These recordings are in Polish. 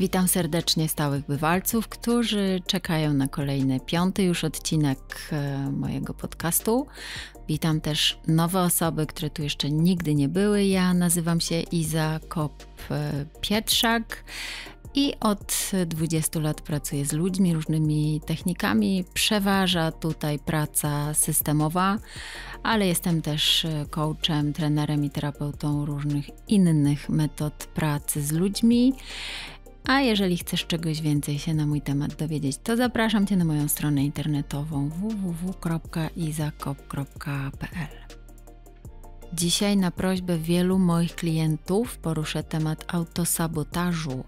Witam serdecznie stałych bywalców, którzy czekają na kolejny piąty już odcinek e, mojego podcastu. Witam też nowe osoby, które tu jeszcze nigdy nie były. Ja nazywam się Iza Kop-Pietrzak i od 20 lat pracuję z ludźmi, różnymi technikami. Przeważa tutaj praca systemowa, ale jestem też e, coachem, trenerem i terapeutą różnych innych metod pracy z ludźmi. A jeżeli chcesz czegoś więcej się na mój temat dowiedzieć, to zapraszam Cię na moją stronę internetową www.izakop.pl. Dzisiaj na prośbę wielu moich klientów poruszę temat autosabotażu.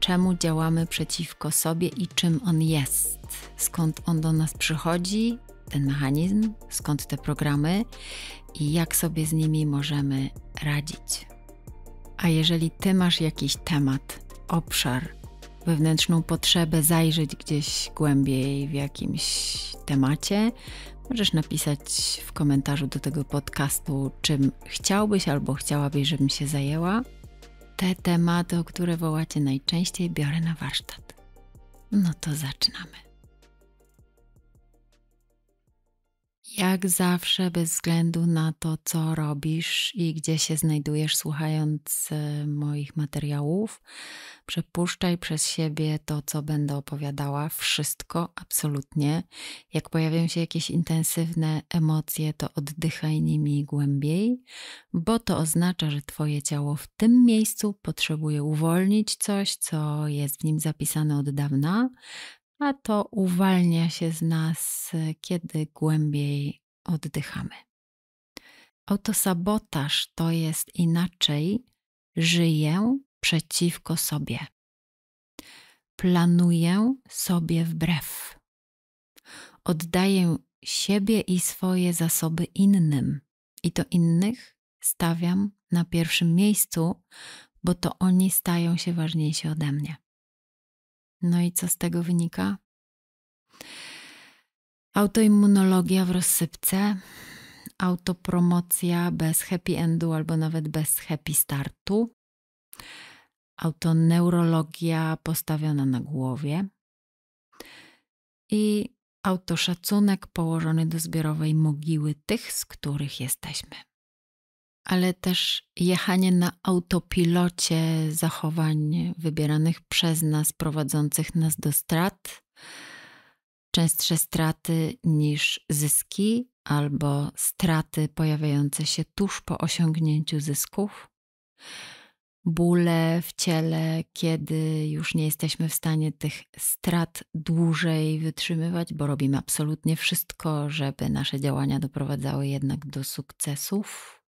Czemu działamy przeciwko sobie i czym on jest? Skąd on do nas przychodzi, ten mechanizm, skąd te programy i jak sobie z nimi możemy radzić? A jeżeli Ty masz jakiś temat, obszar, wewnętrzną potrzebę zajrzeć gdzieś głębiej w jakimś temacie, możesz napisać w komentarzu do tego podcastu, czym chciałbyś albo chciałabyś, żebym się zajęła. Te tematy, o które wołacie najczęściej, biorę na warsztat. No to zaczynamy. Jak zawsze, bez względu na to, co robisz i gdzie się znajdujesz, słuchając e, moich materiałów, przepuszczaj przez siebie to, co będę opowiadała, wszystko absolutnie. Jak pojawią się jakieś intensywne emocje, to oddychaj nimi głębiej, bo to oznacza, że Twoje ciało w tym miejscu potrzebuje uwolnić coś, co jest w nim zapisane od dawna, a to uwalnia się z nas, kiedy głębiej oddychamy. Autosabotaż to jest inaczej żyję przeciwko sobie. Planuję sobie wbrew. Oddaję siebie i swoje zasoby innym, i to innych stawiam na pierwszym miejscu, bo to oni stają się ważniejsi ode mnie. No i co z tego wynika? Autoimmunologia w rozsypce, autopromocja bez happy endu albo nawet bez happy startu, autoneurologia postawiona na głowie i autoszacunek położony do zbiorowej mogiły tych, z których jesteśmy ale też jechanie na autopilocie zachowań wybieranych przez nas, prowadzących nas do strat. Częstsze straty niż zyski, albo straty pojawiające się tuż po osiągnięciu zysków. Bóle w ciele, kiedy już nie jesteśmy w stanie tych strat dłużej wytrzymywać, bo robimy absolutnie wszystko, żeby nasze działania doprowadzały jednak do sukcesów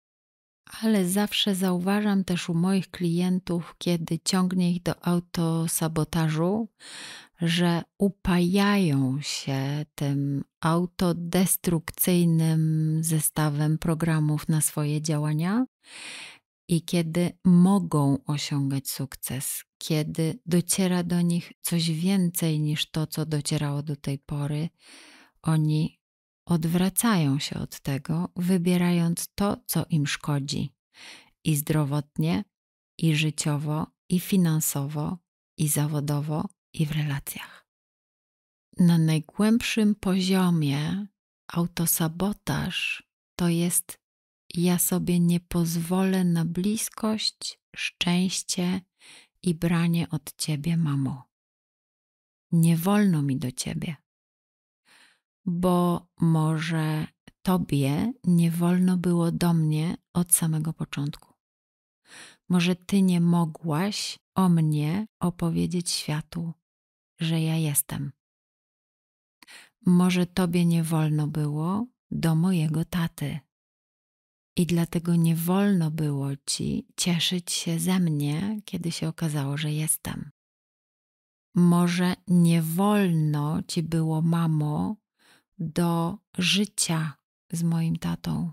ale zawsze zauważam też u moich klientów, kiedy ciągnie ich do autosabotażu, że upajają się tym autodestrukcyjnym zestawem programów na swoje działania i kiedy mogą osiągać sukces, kiedy dociera do nich coś więcej niż to, co docierało do tej pory, oni odwracają się od tego, wybierając to, co im szkodzi i zdrowotnie, i życiowo, i finansowo, i zawodowo, i w relacjach. Na najgłębszym poziomie autosabotaż to jest ja sobie nie pozwolę na bliskość, szczęście i branie od ciebie, mamo. Nie wolno mi do ciebie bo może tobie nie wolno było do mnie od samego początku. Może ty nie mogłaś o mnie opowiedzieć światu, że ja jestem. Może tobie nie wolno było do mojego taty. I dlatego nie wolno było ci cieszyć się ze mnie, kiedy się okazało, że jestem. Może nie wolno ci było, mamo, do życia z moim tatą.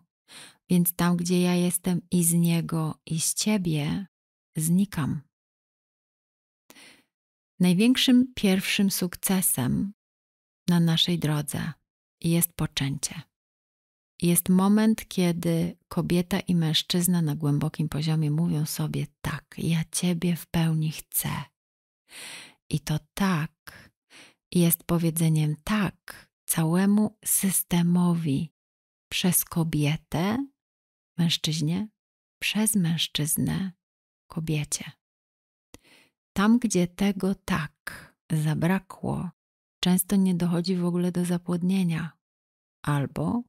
Więc tam, gdzie ja jestem i z niego, i z ciebie, znikam. Największym pierwszym sukcesem na naszej drodze jest poczęcie. Jest moment, kiedy kobieta i mężczyzna na głębokim poziomie mówią sobie: Tak, ja Ciebie w pełni chcę. I to tak jest powiedzeniem tak całemu systemowi przez kobietę, mężczyźnie, przez mężczyznę, kobiecie. Tam, gdzie tego tak zabrakło, często nie dochodzi w ogóle do zapłodnienia, albo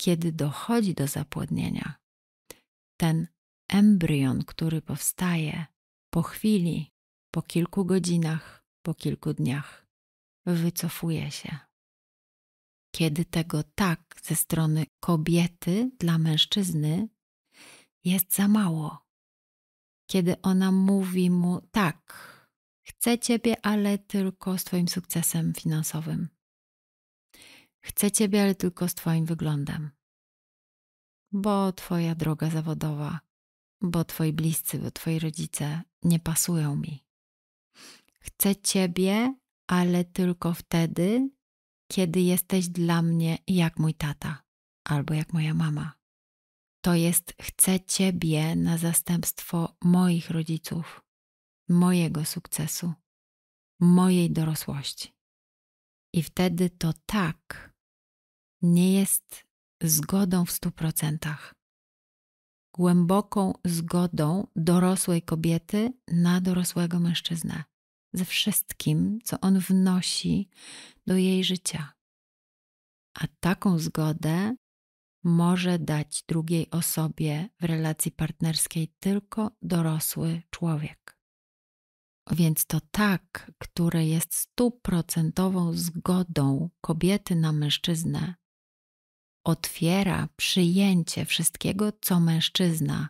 kiedy dochodzi do zapłodnienia, ten embrion, który powstaje po chwili, po kilku godzinach, po kilku dniach, wycofuje się kiedy tego tak ze strony kobiety dla mężczyzny jest za mało. Kiedy ona mówi mu tak, chcę ciebie, ale tylko z twoim sukcesem finansowym. Chcę ciebie, ale tylko z twoim wyglądem. Bo twoja droga zawodowa, bo twoi bliscy, bo twoi rodzice nie pasują mi. Chcę ciebie, ale tylko wtedy, kiedy jesteś dla mnie jak mój tata albo jak moja mama. To jest chcę Ciebie na zastępstwo moich rodziców, mojego sukcesu, mojej dorosłości. I wtedy to tak nie jest zgodą w stu procentach. Głęboką zgodą dorosłej kobiety na dorosłego mężczyznę ze wszystkim, co on wnosi do jej życia. A taką zgodę może dać drugiej osobie w relacji partnerskiej tylko dorosły człowiek. Więc to tak, które jest stuprocentową zgodą kobiety na mężczyznę, otwiera przyjęcie wszystkiego, co mężczyzna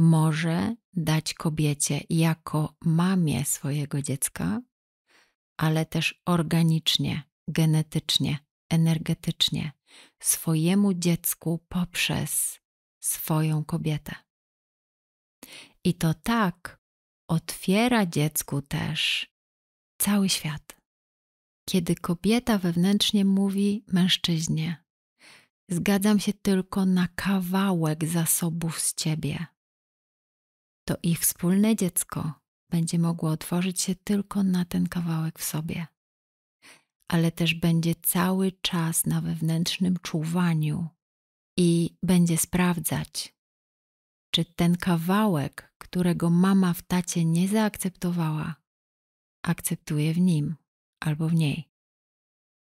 może dać kobiecie jako mamie swojego dziecka, ale też organicznie, genetycznie, energetycznie swojemu dziecku poprzez swoją kobietę. I to tak otwiera dziecku też cały świat. Kiedy kobieta wewnętrznie mówi mężczyźnie: Zgadzam się tylko na kawałek zasobów z ciebie to ich wspólne dziecko będzie mogło otworzyć się tylko na ten kawałek w sobie, ale też będzie cały czas na wewnętrznym czuwaniu i będzie sprawdzać, czy ten kawałek, którego mama w tacie nie zaakceptowała, akceptuje w nim albo w niej.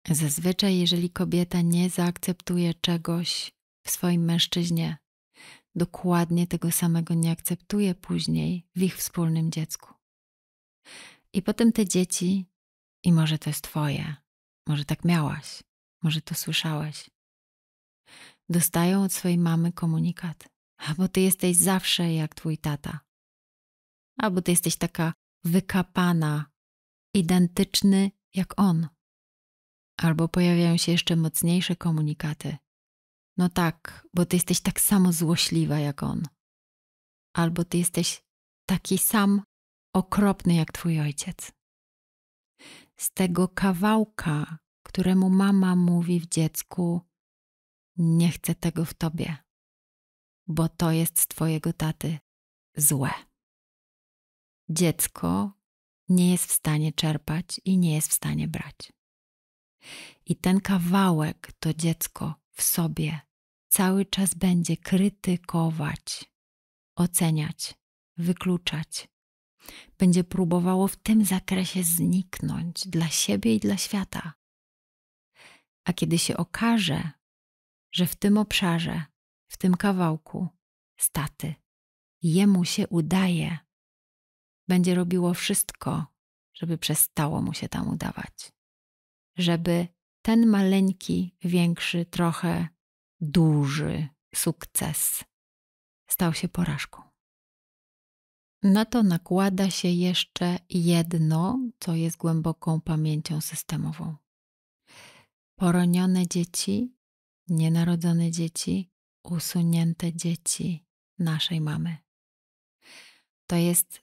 Zazwyczaj, jeżeli kobieta nie zaakceptuje czegoś w swoim mężczyźnie, dokładnie tego samego nie akceptuje później w ich wspólnym dziecku. I potem te dzieci, i może to jest Twoje, może tak miałaś, może to słyszałeś, dostają od swojej mamy komunikat: albo ty jesteś zawsze jak Twój tata, albo ty jesteś taka wykapana, identyczny jak on. Albo pojawiają się jeszcze mocniejsze komunikaty, no tak, bo ty jesteś tak samo złośliwa jak on. Albo ty jesteś taki sam okropny jak twój ojciec. Z tego kawałka, któremu mama mówi w dziecku: Nie chcę tego w tobie, bo to jest z twojego taty złe. Dziecko nie jest w stanie czerpać i nie jest w stanie brać. I ten kawałek to dziecko w sobie cały czas będzie krytykować, oceniać, wykluczać. Będzie próbowało w tym zakresie zniknąć dla siebie i dla świata. A kiedy się okaże, że w tym obszarze, w tym kawałku staty, jemu się udaje, będzie robiło wszystko, żeby przestało mu się tam udawać, żeby ten maleńki, większy, trochę duży sukces stał się porażką. Na to nakłada się jeszcze jedno, co jest głęboką pamięcią systemową. Poronione dzieci, nienarodzone dzieci, usunięte dzieci naszej mamy. To jest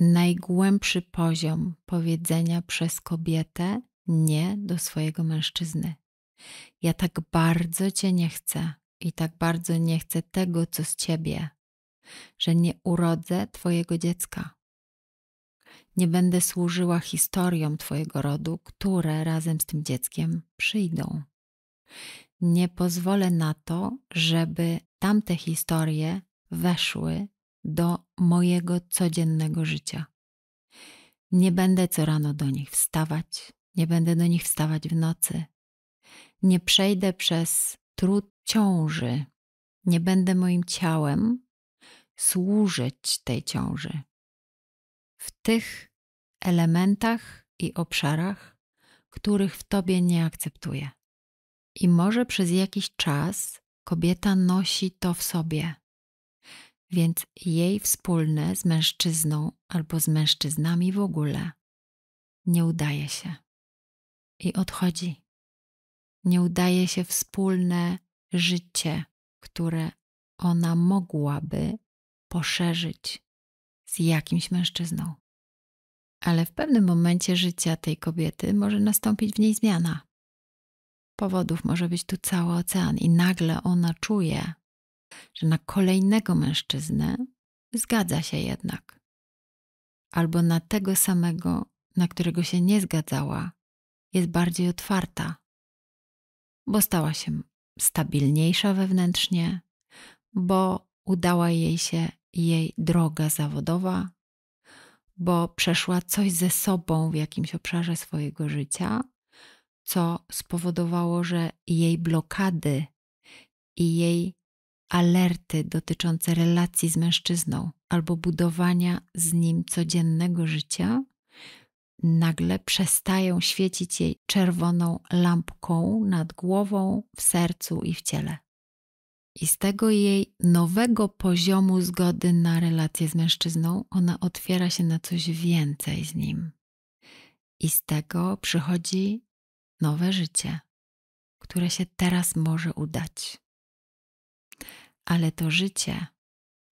najgłębszy poziom powiedzenia przez kobietę, nie do swojego mężczyzny. Ja tak bardzo cię nie chcę i tak bardzo nie chcę tego, co z ciebie, że nie urodzę twojego dziecka. Nie będę służyła historiom twojego rodu, które razem z tym dzieckiem przyjdą. Nie pozwolę na to, żeby tamte historie weszły do mojego codziennego życia. Nie będę co rano do nich wstawać, nie będę do nich wstawać w nocy. Nie przejdę przez trud ciąży. Nie będę moim ciałem służyć tej ciąży. W tych elementach i obszarach, których w tobie nie akceptuję. I może przez jakiś czas kobieta nosi to w sobie, więc jej wspólne z mężczyzną albo z mężczyznami w ogóle nie udaje się i odchodzi. Nie udaje się wspólne życie, które ona mogłaby poszerzyć z jakimś mężczyzną. Ale w pewnym momencie życia tej kobiety może nastąpić w niej zmiana. Powodów może być tu cały ocean, i nagle ona czuje, że na kolejnego mężczyznę zgadza się jednak, albo na tego samego, na którego się nie zgadzała, jest bardziej otwarta, bo stała się stabilniejsza wewnętrznie, bo udała jej się jej droga zawodowa, bo przeszła coś ze sobą w jakimś obszarze swojego życia, co spowodowało, że jej blokady i jej alerty dotyczące relacji z mężczyzną albo budowania z nim codziennego życia nagle przestają świecić jej czerwoną lampką nad głową, w sercu i w ciele. I z tego jej nowego poziomu zgody na relacje z mężczyzną, ona otwiera się na coś więcej z nim. I z tego przychodzi nowe życie, które się teraz może udać. Ale to życie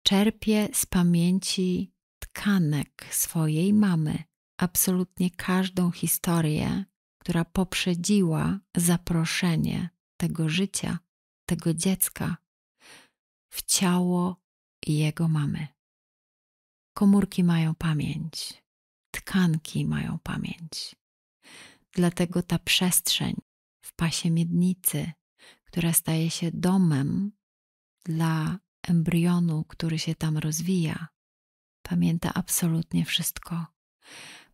czerpie z pamięci tkanek swojej mamy, absolutnie każdą historię, która poprzedziła zaproszenie tego życia, tego dziecka w ciało jego mamy. Komórki mają pamięć, tkanki mają pamięć. Dlatego ta przestrzeń w pasie miednicy, która staje się domem dla embrionu, który się tam rozwija, pamięta absolutnie wszystko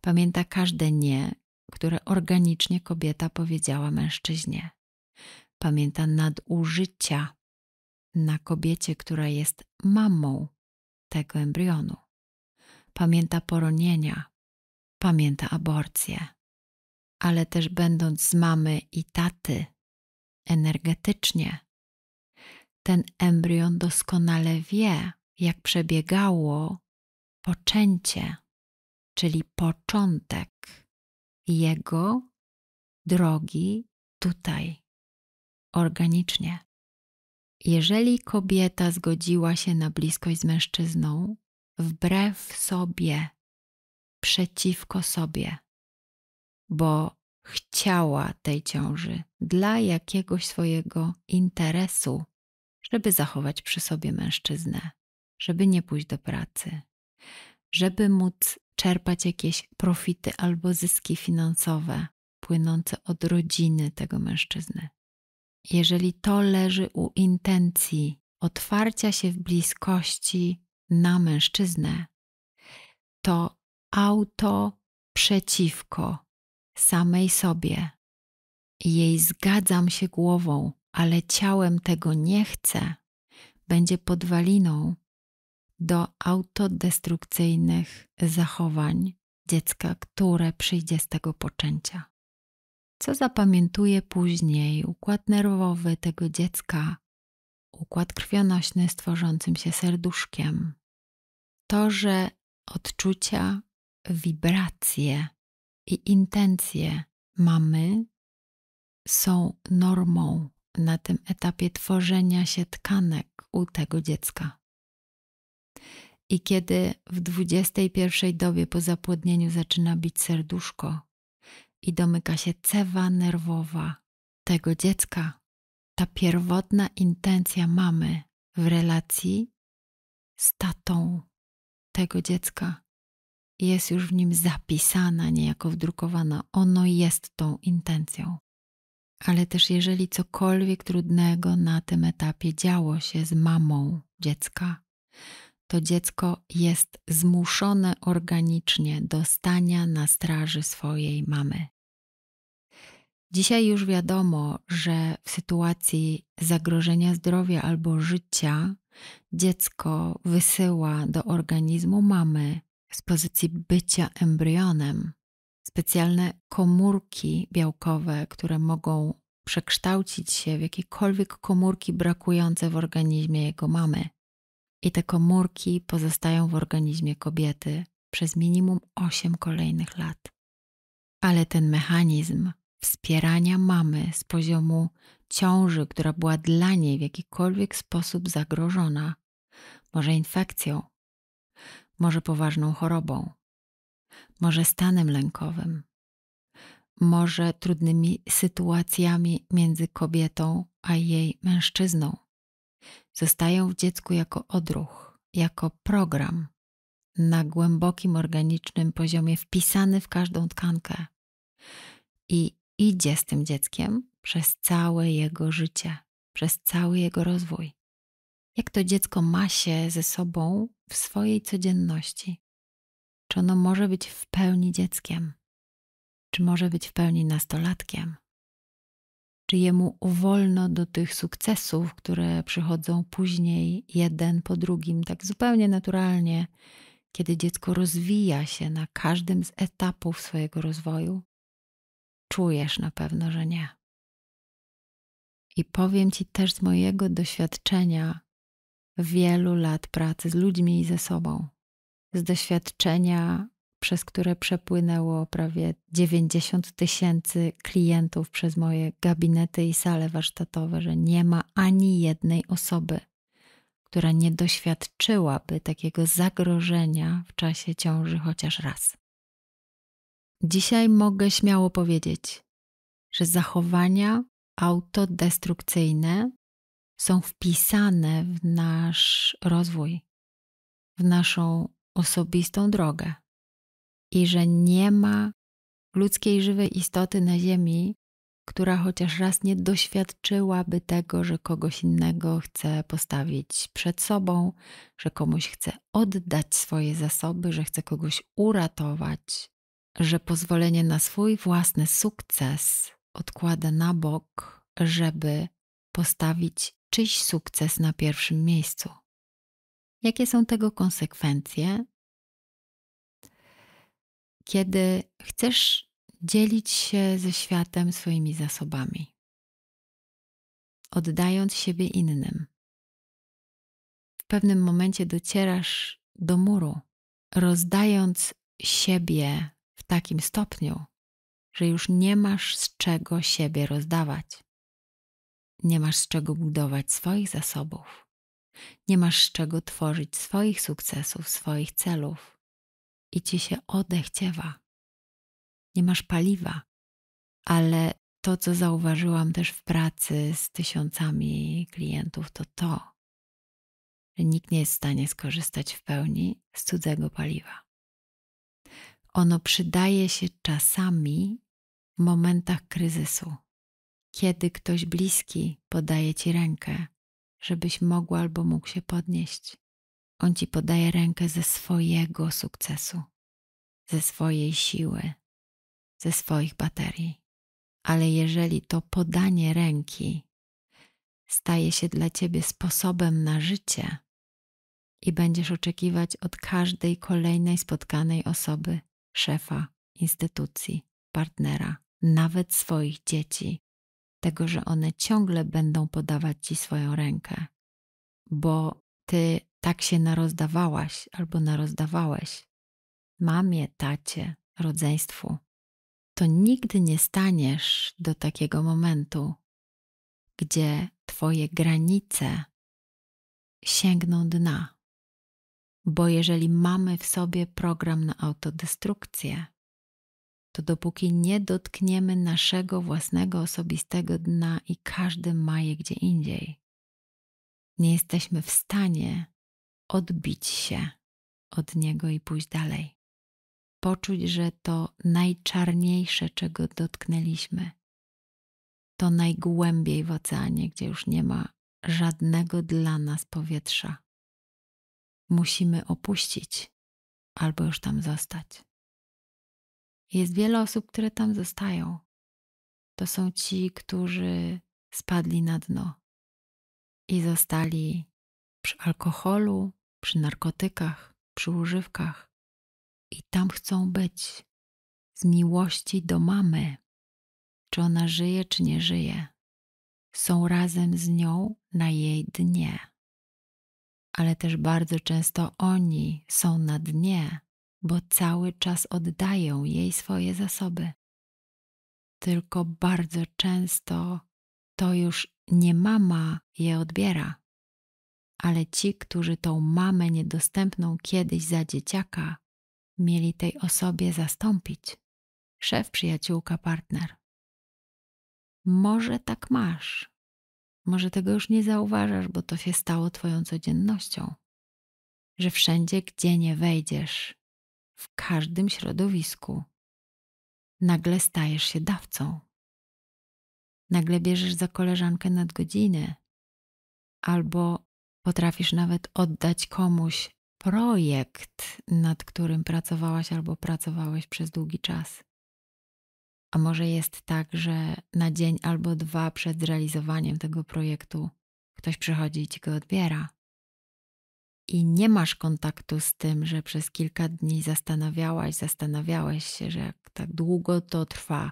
Pamięta każde nie, które organicznie kobieta powiedziała mężczyźnie. Pamięta nadużycia na kobiecie, która jest mamą tego embrionu. Pamięta poronienia, pamięta aborcje. ale też będąc z mamy i taty, energetycznie, ten embrion doskonale wie, jak przebiegało poczęcie czyli początek Jego drogi tutaj, organicznie. Jeżeli kobieta zgodziła się na bliskość z mężczyzną, wbrew sobie, przeciwko sobie, bo chciała tej ciąży dla jakiegoś swojego interesu, żeby zachować przy sobie mężczyznę, żeby nie pójść do pracy, żeby móc czerpać jakieś profity albo zyski finansowe płynące od rodziny tego mężczyzny. Jeżeli to leży u intencji otwarcia się w bliskości na mężczyznę, to auto przeciwko samej sobie. Jej zgadzam się głową, ale ciałem tego nie chcę, będzie podwaliną do autodestrukcyjnych zachowań dziecka, które przyjdzie z tego poczęcia. Co zapamiętuje później układ nerwowy tego dziecka, układ krwionośny z tworzącym się serduszkiem, to, że odczucia, wibracje i intencje mamy są normą na tym etapie tworzenia się tkanek u tego dziecka i kiedy w dwudziestej pierwszej dobie po zapłodnieniu zaczyna bić serduszko i domyka się cewa nerwowa tego dziecka, ta pierwotna intencja mamy w relacji z tatą tego dziecka jest już w nim zapisana, niejako wdrukowana. Ono jest tą intencją. Ale też jeżeli cokolwiek trudnego na tym etapie działo się z mamą dziecka, to dziecko jest zmuszone organicznie do stania na straży swojej mamy. Dzisiaj już wiadomo, że w sytuacji zagrożenia zdrowia albo życia dziecko wysyła do organizmu mamy z pozycji bycia embrionem specjalne komórki białkowe, które mogą przekształcić się w jakiekolwiek komórki brakujące w organizmie jego mamy i te komórki pozostają w organizmie kobiety przez minimum 8 kolejnych lat. Ale ten mechanizm wspierania mamy z poziomu ciąży, która była dla niej w jakikolwiek sposób zagrożona, może infekcją, może poważną chorobą, może stanem lękowym, może trudnymi sytuacjami między kobietą a jej mężczyzną, zostają w dziecku jako odruch, jako program na głębokim organicznym poziomie wpisany w każdą tkankę i idzie z tym dzieckiem przez całe jego życie, przez cały jego rozwój. Jak to dziecko ma się ze sobą w swojej codzienności? Czy ono może być w pełni dzieckiem? Czy może być w pełni nastolatkiem? czy jemu wolno do tych sukcesów, które przychodzą później, jeden po drugim, tak zupełnie naturalnie, kiedy dziecko rozwija się na każdym z etapów swojego rozwoju? Czujesz na pewno, że nie. I powiem Ci też z mojego doświadczenia wielu lat pracy z ludźmi i ze sobą, z doświadczenia przez które przepłynęło prawie 90 tysięcy klientów przez moje gabinety i sale warsztatowe, że nie ma ani jednej osoby, która nie doświadczyłaby takiego zagrożenia w czasie ciąży chociaż raz. Dzisiaj mogę śmiało powiedzieć, że zachowania autodestrukcyjne są wpisane w nasz rozwój, w naszą osobistą drogę i że nie ma ludzkiej żywej istoty na Ziemi, która chociaż raz nie doświadczyłaby tego, że kogoś innego chce postawić przed sobą, że komuś chce oddać swoje zasoby, że chce kogoś uratować, że pozwolenie na swój własny sukces odkłada na bok, żeby postawić czyjś sukces na pierwszym miejscu. Jakie są tego konsekwencje? kiedy chcesz dzielić się ze światem swoimi zasobami, oddając siebie innym. W pewnym momencie docierasz do muru, rozdając siebie w takim stopniu, że już nie masz z czego siebie rozdawać. Nie masz z czego budować swoich zasobów. Nie masz z czego tworzyć swoich sukcesów, swoich celów i ci się odechciewa. Nie masz paliwa, ale to, co zauważyłam też w pracy z tysiącami klientów, to to, że nikt nie jest w stanie skorzystać w pełni z cudzego paliwa. Ono przydaje się czasami w momentach kryzysu, kiedy ktoś bliski podaje ci rękę, żebyś mogła albo mógł się podnieść. On ci podaje rękę ze swojego sukcesu, ze swojej siły, ze swoich baterii. Ale jeżeli to podanie ręki staje się dla ciebie sposobem na życie i będziesz oczekiwać od każdej kolejnej spotkanej osoby, szefa, instytucji, partnera, nawet swoich dzieci, tego, że one ciągle będą podawać ci swoją rękę, bo ty tak się narozdawałaś albo narozdawałeś mamie, tacie, rodzeństwu, to nigdy nie staniesz do takiego momentu, gdzie Twoje granice sięgną dna. Bo jeżeli mamy w sobie program na autodestrukcję, to dopóki nie dotkniemy naszego własnego osobistego dna i każdy ma je gdzie indziej, nie jesteśmy w stanie odbić się od niego i pójść dalej. Poczuć, że to najczarniejsze, czego dotknęliśmy, to najgłębiej w oceanie, gdzie już nie ma żadnego dla nas powietrza. Musimy opuścić albo już tam zostać. Jest wiele osób, które tam zostają. To są ci, którzy spadli na dno, i zostali przy alkoholu, przy narkotykach, przy używkach. I tam chcą być z miłości do mamy, czy ona żyje, czy nie żyje. Są razem z nią na jej dnie. Ale też bardzo często oni są na dnie, bo cały czas oddają jej swoje zasoby. Tylko bardzo często to już nie mama je odbiera, ale ci, którzy tą mamę niedostępną kiedyś za dzieciaka mieli tej osobie zastąpić. Szef, przyjaciółka, partner. Może tak masz. Może tego już nie zauważasz, bo to się stało Twoją codziennością. Że wszędzie, gdzie nie wejdziesz, w każdym środowisku, nagle stajesz się dawcą nagle bierzesz za koleżankę nadgodziny, albo potrafisz nawet oddać komuś projekt, nad którym pracowałaś albo pracowałeś przez długi czas. A może jest tak, że na dzień albo dwa przed zrealizowaniem tego projektu ktoś przychodzi i ci go odbiera. I nie masz kontaktu z tym, że przez kilka dni zastanawiałaś, zastanawiałeś się, że jak tak długo to trwa,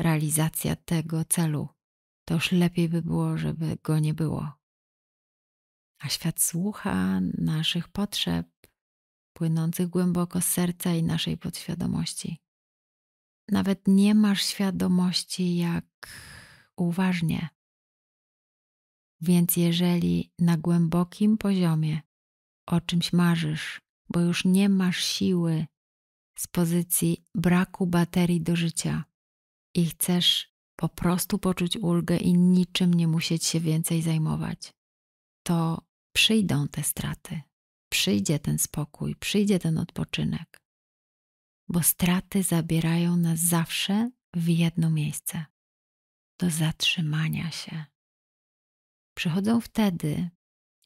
realizacja tego celu, to już lepiej by było, żeby go nie było. A świat słucha naszych potrzeb, płynących głęboko z serca i naszej podświadomości. Nawet nie masz świadomości, jak uważnie. Więc jeżeli na głębokim poziomie o czymś marzysz, bo już nie masz siły z pozycji braku baterii do życia, i chcesz po prostu poczuć ulgę i niczym nie musieć się więcej zajmować, to przyjdą te straty, przyjdzie ten spokój, przyjdzie ten odpoczynek, bo straty zabierają nas zawsze w jedno miejsce do zatrzymania się. Przychodzą wtedy,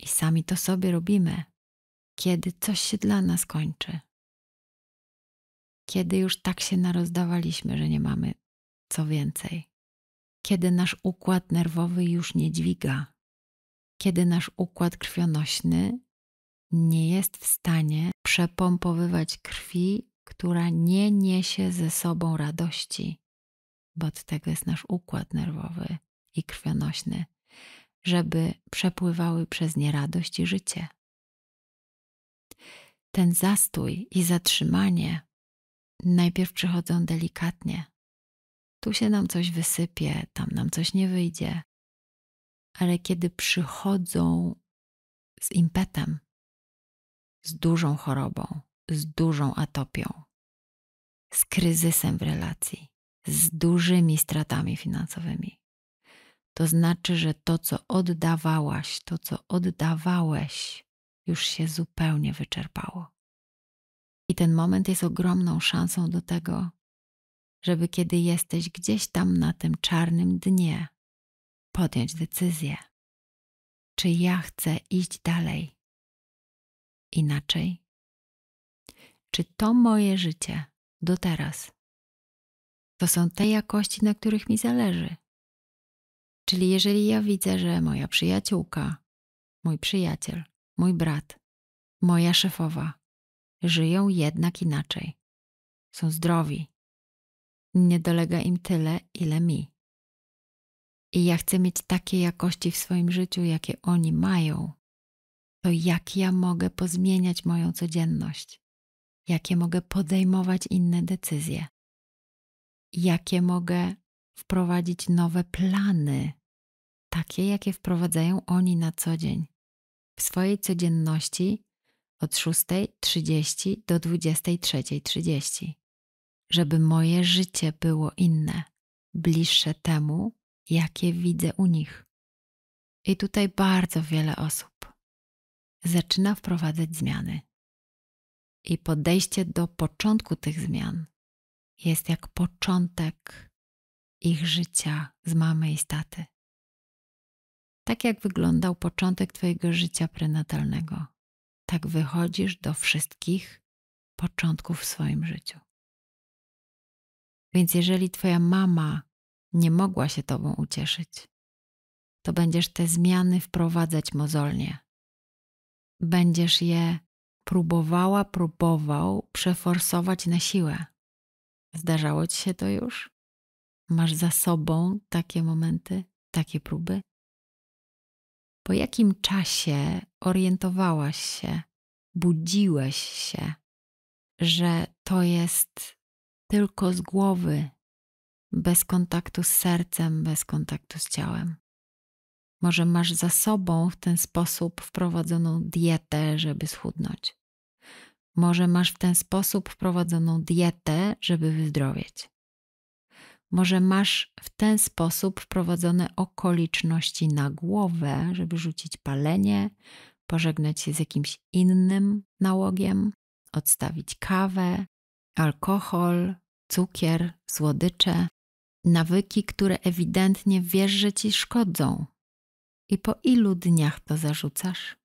i sami to sobie robimy, kiedy coś się dla nas kończy. Kiedy już tak się narozdawaliśmy, że nie mamy co więcej, kiedy nasz układ nerwowy już nie dźwiga, kiedy nasz układ krwionośny nie jest w stanie przepompowywać krwi, która nie niesie ze sobą radości, bo od tego jest nasz układ nerwowy i krwionośny, żeby przepływały przez nie radość i życie. Ten zastój i zatrzymanie najpierw przychodzą delikatnie, tu się nam coś wysypie, tam nam coś nie wyjdzie. Ale kiedy przychodzą z impetem, z dużą chorobą, z dużą atopią, z kryzysem w relacji, z dużymi stratami finansowymi, to znaczy, że to, co oddawałaś, to, co oddawałeś, już się zupełnie wyczerpało. I ten moment jest ogromną szansą do tego, żeby kiedy jesteś gdzieś tam na tym czarnym dnie, podjąć decyzję, czy ja chcę iść dalej inaczej? Czy to moje życie do teraz to są te jakości, na których mi zależy? Czyli jeżeli ja widzę, że moja przyjaciółka, mój przyjaciel, mój brat, moja szefowa żyją jednak inaczej, są zdrowi, nie dolega im tyle, ile mi. I ja chcę mieć takie jakości w swoim życiu, jakie oni mają. To jak ja mogę pozmieniać moją codzienność? Jakie mogę podejmować inne decyzje? Jakie mogę wprowadzić nowe plany, takie jakie wprowadzają oni na co dzień? W swojej codzienności od 6.30 do 23.30 żeby moje życie było inne, bliższe temu, jakie widzę u nich. I tutaj bardzo wiele osób zaczyna wprowadzać zmiany. I podejście do początku tych zmian jest jak początek ich życia z mamy i staty. Tak jak wyglądał początek Twojego życia prenatalnego, tak wychodzisz do wszystkich początków w swoim życiu. Więc jeżeli Twoja mama nie mogła się Tobą ucieszyć, to będziesz te zmiany wprowadzać mozolnie. Będziesz je próbowała, próbował przeforsować na siłę. Zdarzało Ci się to już? Masz za sobą takie momenty, takie próby? Po jakim czasie orientowałaś się, budziłeś się, że to jest tylko z głowy, bez kontaktu z sercem, bez kontaktu z ciałem. Może masz za sobą w ten sposób wprowadzoną dietę, żeby schudnąć. Może masz w ten sposób wprowadzoną dietę, żeby wyzdrowieć. Może masz w ten sposób wprowadzone okoliczności na głowę, żeby rzucić palenie, pożegnać się z jakimś innym nałogiem, odstawić kawę, alkohol, cukier, słodycze, nawyki, które ewidentnie wiesz, że ci szkodzą. I po ilu dniach to zarzucasz?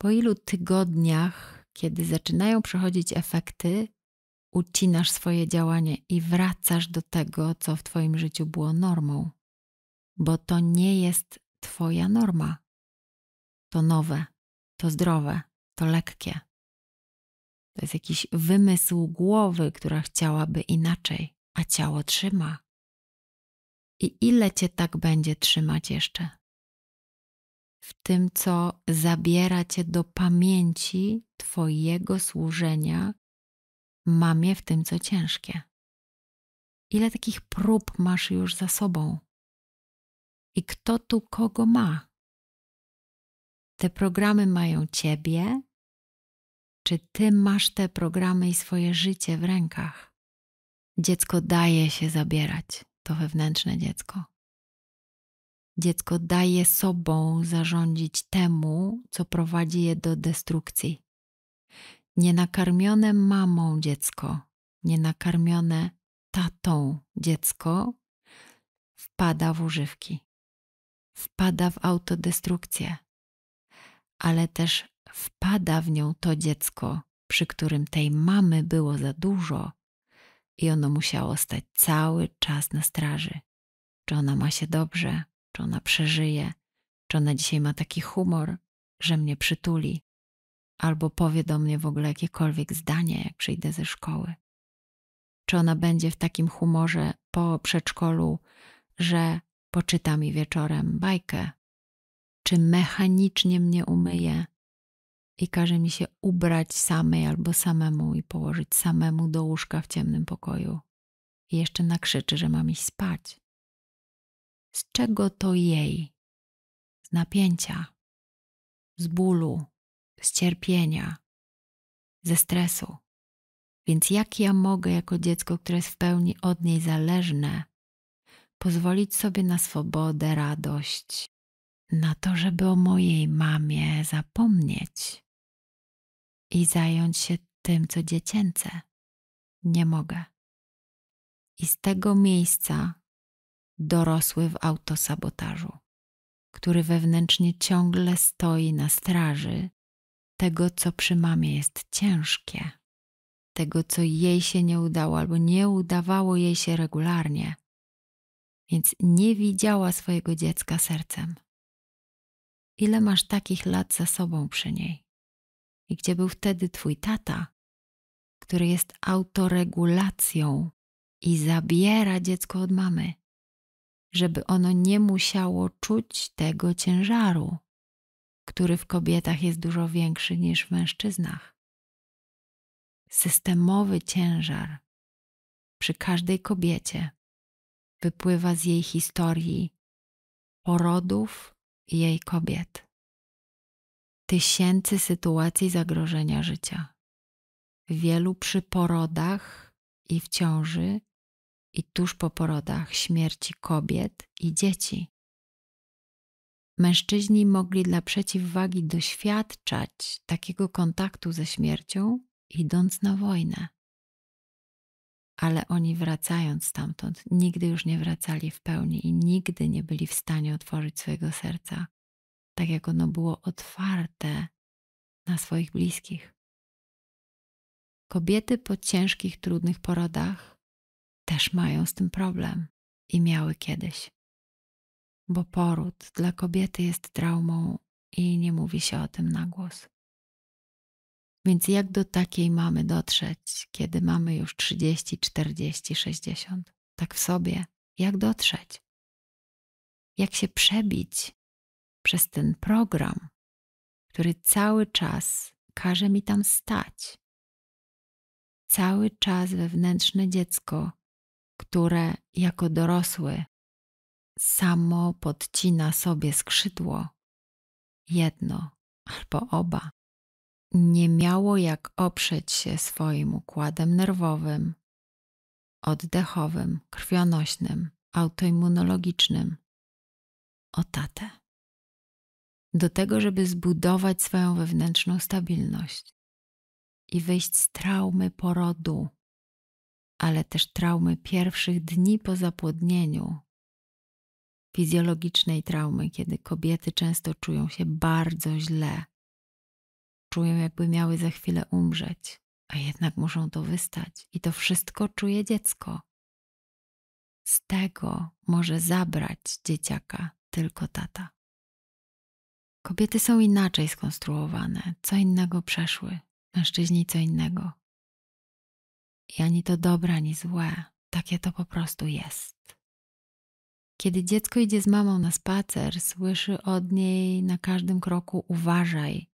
Po ilu tygodniach, kiedy zaczynają przechodzić efekty, ucinasz swoje działanie i wracasz do tego, co w Twoim życiu było normą, bo to nie jest Twoja norma. To nowe, to zdrowe, to lekkie. To jest jakiś wymysł głowy, która chciałaby inaczej, a ciało trzyma. I ile cię tak będzie trzymać jeszcze? W tym, co zabiera cię do pamięci Twojego służenia mamie w tym, co ciężkie. Ile takich prób masz już za sobą? I kto tu kogo ma? Te programy mają ciebie, czy ty masz te programy i swoje życie w rękach. Dziecko daje się zabierać, to wewnętrzne dziecko. Dziecko daje sobą zarządzić temu, co prowadzi je do destrukcji. Nienakarmione mamą dziecko, nienakarmione tatą dziecko wpada w używki, wpada w autodestrukcję, ale też wpada w nią to dziecko, przy którym tej mamy było za dużo i ono musiało stać cały czas na straży. Czy ona ma się dobrze, czy ona przeżyje, czy ona dzisiaj ma taki humor, że mnie przytuli, albo powie do mnie w ogóle jakiekolwiek zdanie, jak przyjdę ze szkoły. Czy ona będzie w takim humorze po przedszkolu, że poczyta mi wieczorem bajkę, czy mechanicznie mnie umyje, i każe mi się ubrać samej albo samemu i położyć samemu do łóżka w ciemnym pokoju. I jeszcze nakrzyczy, że mam iść spać. Z czego to jej? Z napięcia, z bólu, z cierpienia, ze stresu. Więc jak ja mogę, jako dziecko, które jest w pełni od niej zależne, pozwolić sobie na swobodę, radość, na to, żeby o mojej mamie zapomnieć? i zająć się tym, co dziecięce. Nie mogę. I z tego miejsca dorosły w autosabotażu, który wewnętrznie ciągle stoi na straży tego, co przy mamie jest ciężkie, tego, co jej się nie udało albo nie udawało jej się regularnie, więc nie widziała swojego dziecka sercem. Ile masz takich lat za sobą przy niej? i gdzie był wtedy Twój tata, który jest autoregulacją i zabiera dziecko od mamy, żeby ono nie musiało czuć tego ciężaru, który w kobietach jest dużo większy niż w mężczyznach. Systemowy ciężar przy każdej kobiecie wypływa z jej historii porodów i jej kobiet tysięcy sytuacji zagrożenia życia. Wielu przy porodach i w ciąży i tuż po porodach śmierci kobiet i dzieci. Mężczyźni mogli dla przeciwwagi doświadczać takiego kontaktu ze śmiercią, idąc na wojnę. Ale oni wracając stamtąd, nigdy już nie wracali w pełni i nigdy nie byli w stanie otworzyć swojego serca tak jak ono było otwarte na swoich bliskich. Kobiety po ciężkich, trudnych porodach też mają z tym problem i miały kiedyś. Bo poród dla kobiety jest traumą i nie mówi się o tym na głos. Więc jak do takiej mamy dotrzeć, kiedy mamy już 30, 40, 60? Tak w sobie, jak dotrzeć? Jak się przebić przez ten program, który cały czas każe mi tam stać. Cały czas wewnętrzne dziecko, które jako dorosły samo podcina sobie skrzydło, jedno albo oba, nie miało jak oprzeć się swoim układem nerwowym, oddechowym, krwionośnym, autoimmunologicznym o tatę do tego, żeby zbudować swoją wewnętrzną stabilność i wyjść z traumy porodu, ale też traumy pierwszych dni po zapłodnieniu, fizjologicznej traumy, kiedy kobiety często czują się bardzo źle, czują jakby miały za chwilę umrzeć, a jednak muszą to wystać i to wszystko czuje dziecko. Z tego może zabrać dzieciaka tylko tata. Kobiety są inaczej skonstruowane, co innego przeszły, mężczyźni co innego. I ani to dobre, ani złe, takie to po prostu jest. Kiedy dziecko idzie z mamą na spacer, słyszy od niej na każdym kroku: uważaj,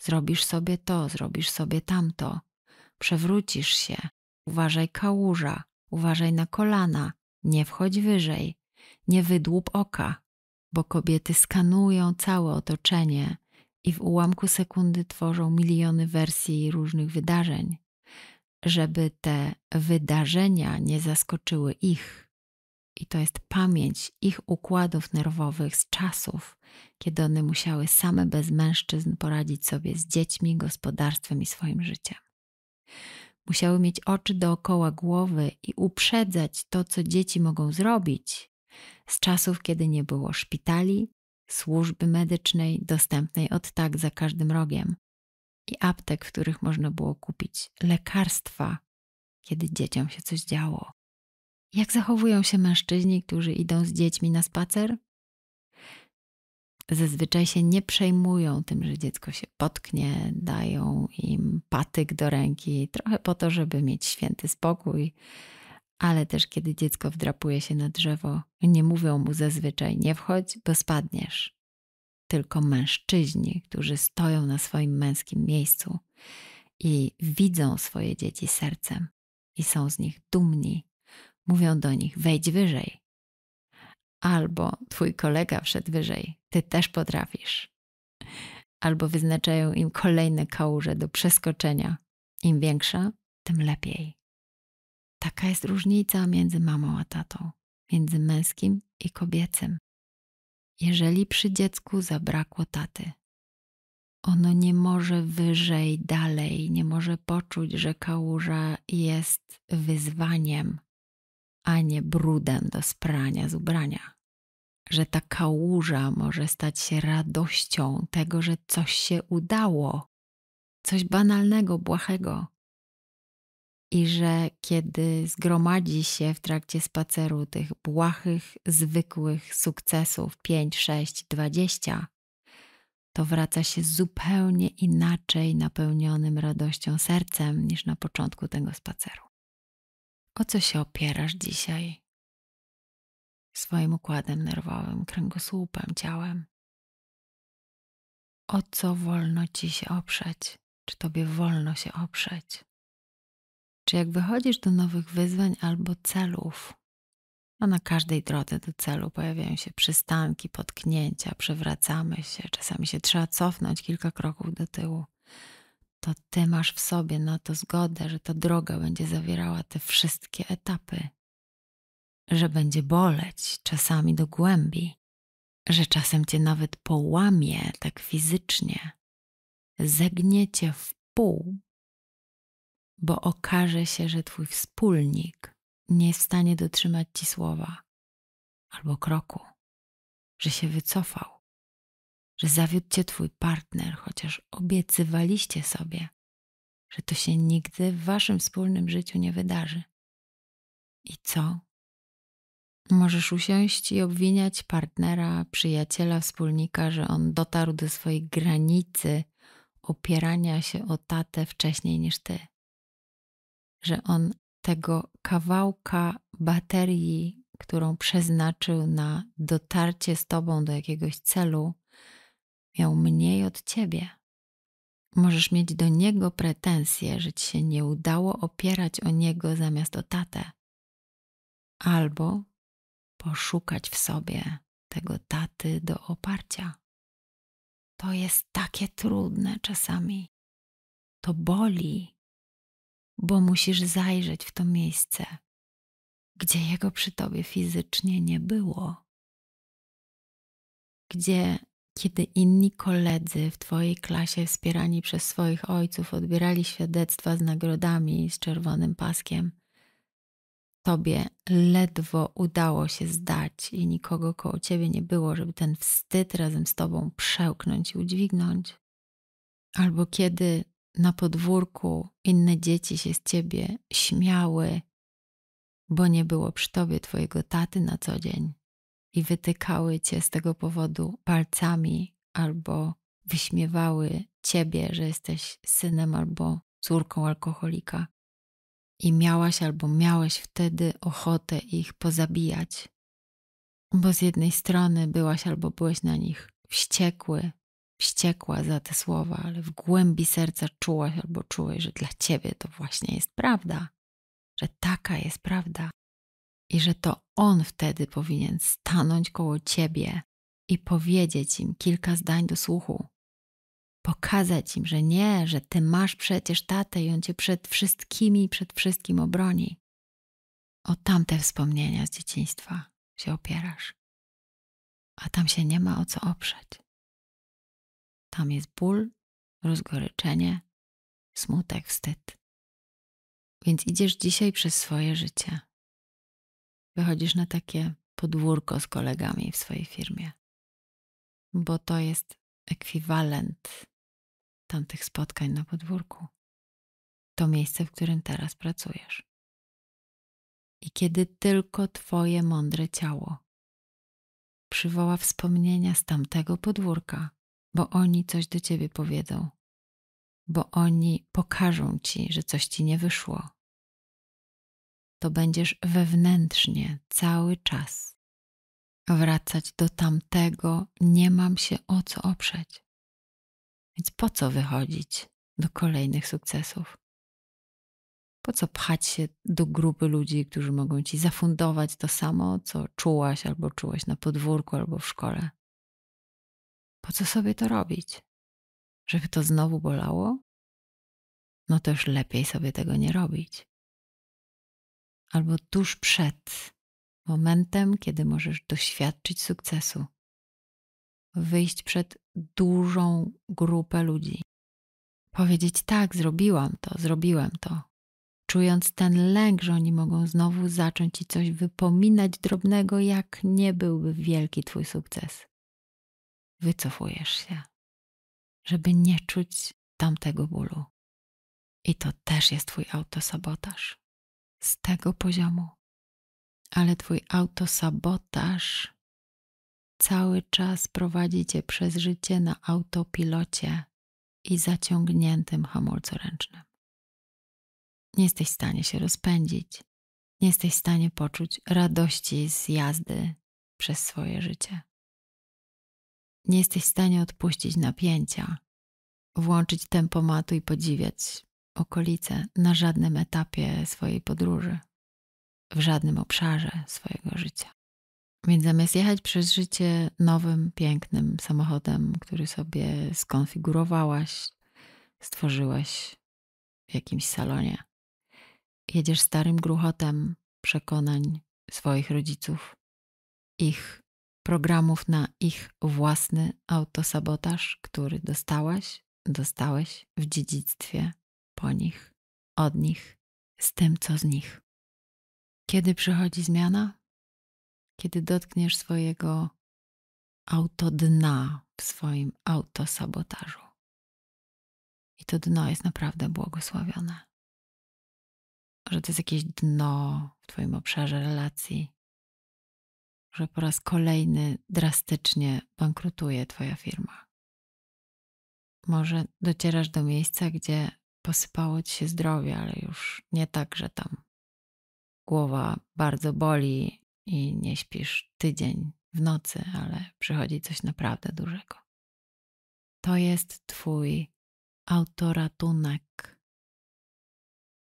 zrobisz sobie to, zrobisz sobie tamto, przewrócisz się, uważaj kałuża, uważaj na kolana, nie wchodź wyżej, nie wydłub oka bo kobiety skanują całe otoczenie i w ułamku sekundy tworzą miliony wersji różnych wydarzeń, żeby te wydarzenia nie zaskoczyły ich. I to jest pamięć ich układów nerwowych z czasów, kiedy one musiały same bez mężczyzn poradzić sobie z dziećmi, gospodarstwem i swoim życiem. Musiały mieć oczy dookoła głowy i uprzedzać to, co dzieci mogą zrobić, z czasów, kiedy nie było szpitali, służby medycznej dostępnej od tak za każdym rogiem i aptek, w których można było kupić lekarstwa, kiedy dzieciom się coś działo. Jak zachowują się mężczyźni, którzy idą z dziećmi na spacer? Zazwyczaj się nie przejmują tym, że dziecko się potknie, dają im patyk do ręki, trochę po to, żeby mieć święty spokój, ale też kiedy dziecko wdrapuje się na drzewo, nie mówią mu zazwyczaj nie wchodź, bo spadniesz. Tylko mężczyźni, którzy stoją na swoim męskim miejscu i widzą swoje dzieci sercem i są z nich dumni, mówią do nich wejdź wyżej. Albo twój kolega wszedł wyżej, ty też potrafisz. Albo wyznaczają im kolejne kałuże do przeskoczenia. Im większa, tym lepiej. Taka jest różnica między mamą a tatą, między męskim i kobiecym. Jeżeli przy dziecku zabrakło taty, ono nie może wyżej, dalej, nie może poczuć, że kałuża jest wyzwaniem, a nie brudem do sprania z ubrania. Że ta kałuża może stać się radością tego, że coś się udało, coś banalnego, błahego, i że kiedy zgromadzi się w trakcie spaceru tych błahych, zwykłych sukcesów 5, 6, 20, to wraca się zupełnie inaczej napełnionym radością sercem niż na początku tego spaceru. O co się opierasz dzisiaj? Swoim układem nerwowym, kręgosłupem, ciałem. O co wolno ci się oprzeć? Czy tobie wolno się oprzeć? czy jak wychodzisz do nowych wyzwań albo celów, a na każdej drodze do celu pojawiają się przystanki, potknięcia, przewracamy się, czasami się trzeba cofnąć kilka kroków do tyłu, to ty masz w sobie na to zgodę, że ta droga będzie zawierała te wszystkie etapy, że będzie boleć czasami do głębi, że czasem cię nawet połamie tak fizycznie, zegniecie w pół bo okaże się, że twój wspólnik nie jest w stanie dotrzymać ci słowa albo kroku, że się wycofał, że zawiódł cię twój partner, chociaż obiecywaliście sobie, że to się nigdy w waszym wspólnym życiu nie wydarzy. I co? Możesz usiąść i obwiniać partnera, przyjaciela, wspólnika, że on dotarł do swojej granicy opierania się o tatę wcześniej niż ty że on tego kawałka baterii, którą przeznaczył na dotarcie z tobą do jakiegoś celu, miał mniej od ciebie. Możesz mieć do niego pretensje, że ci się nie udało opierać o niego zamiast o tatę, albo poszukać w sobie tego taty do oparcia. To jest takie trudne czasami. To boli, bo musisz zajrzeć w to miejsce, gdzie jego przy tobie fizycznie nie było. Gdzie, kiedy inni koledzy w twojej klasie, wspierani przez swoich ojców, odbierali świadectwa z nagrodami z czerwonym paskiem, tobie ledwo udało się zdać i nikogo koło ciebie nie było, żeby ten wstyd razem z tobą przełknąć i udźwignąć. Albo kiedy na podwórku inne dzieci się z ciebie śmiały, bo nie było przy tobie twojego taty na co dzień i wytykały cię z tego powodu palcami albo wyśmiewały ciebie, że jesteś synem albo córką alkoholika. I miałaś albo miałeś wtedy ochotę ich pozabijać, bo z jednej strony byłaś albo byłeś na nich wściekły, wściekła za te słowa, ale w głębi serca czułaś albo czułeś, że dla ciebie to właśnie jest prawda, że taka jest prawda i że to on wtedy powinien stanąć koło ciebie i powiedzieć im kilka zdań do słuchu. Pokazać im, że nie, że ty masz przecież tatę i on cię przed wszystkimi, przed wszystkim obroni. O tamte wspomnienia z dzieciństwa się opierasz, a tam się nie ma o co oprzeć. Tam jest ból, rozgoryczenie, smutek, wstyd. Więc idziesz dzisiaj przez swoje życie. Wychodzisz na takie podwórko z kolegami w swojej firmie, bo to jest ekwiwalent tamtych spotkań na podwórku. To miejsce, w którym teraz pracujesz. I kiedy tylko Twoje mądre ciało przywoła wspomnienia z tamtego podwórka, bo oni coś do ciebie powiedzą, bo oni pokażą ci, że coś ci nie wyszło. To będziesz wewnętrznie cały czas wracać do tamtego, nie mam się o co oprzeć. Więc po co wychodzić do kolejnych sukcesów? Po co pchać się do grupy ludzi, którzy mogą ci zafundować to samo, co czułaś albo czułeś na podwórku albo w szkole? Po co sobie to robić? Żeby to znowu bolało? No to już lepiej sobie tego nie robić. Albo tuż przed momentem, kiedy możesz doświadczyć sukcesu, wyjść przed dużą grupę ludzi, powiedzieć: Tak, zrobiłam to, zrobiłem to, czując ten lęk, że oni mogą znowu zacząć ci coś wypominać drobnego, jak nie byłby wielki Twój sukces wycofujesz się, żeby nie czuć tamtego bólu. I to też jest Twój autosabotaż. Z tego poziomu. Ale Twój autosabotaż cały czas prowadzi Cię przez życie na autopilocie i zaciągniętym hamulcu ręcznym. Nie jesteś w stanie się rozpędzić, nie jesteś w stanie poczuć radości z jazdy przez swoje życie. Nie jesteś w stanie odpuścić napięcia, włączyć tempomatu i podziwiać okolice na żadnym etapie swojej podróży, w żadnym obszarze swojego życia. Więc zamiast jechać przez życie nowym, pięknym samochodem, który sobie skonfigurowałaś, stworzyłeś w jakimś salonie, jedziesz starym gruchotem przekonań swoich rodziców, ich programów na ich własny autosabotaż, który dostałaś, dostałeś w dziedzictwie po nich, od nich, z tym, co z nich. Kiedy przychodzi zmiana? Kiedy dotkniesz swojego autodna w swoim autosabotażu. I to dno jest naprawdę błogosławione. Że to jest jakieś dno w Twoim obszarze relacji, że po raz kolejny drastycznie bankrutuje Twoja firma. Może docierasz do miejsca, gdzie posypało Ci się zdrowie, ale już nie tak, że tam głowa bardzo boli i nie śpisz tydzień w nocy, ale przychodzi coś naprawdę dużego. To jest Twój autoratunek